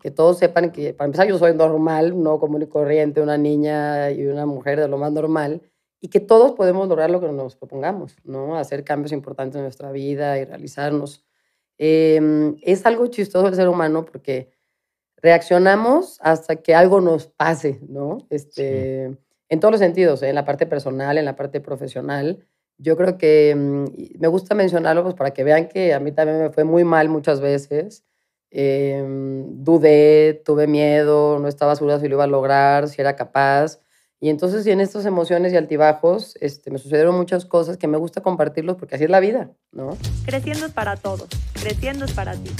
que, todos sepan que, para empezar, yo soy normal, no común y corriente, una niña y una mujer de lo más normal, y que todos podemos lograr lo que nos propongamos, ¿no? Hacer cambios importantes en nuestra vida y realizarnos. Em, es algo chistoso el ser humano porque reaccionamos hasta que algo nos pase, ¿no? Este, En todos los sentidos, ¿eh? en la parte personal, en la parte profesional. Yo creo que mm, me gusta mencionarlo pues, para que vean que a mí también me fue muy mal muchas veces Em, dudé, tuve miedo, no estaba segura si lo iba a lograr, si era capaz. Y entonces, en estas emociones y altibajos, este, me sucedieron muchas cosas que me gusta compartirlos porque así es la vida, ¿no? Creciendo es para todos, creciendo es para ti.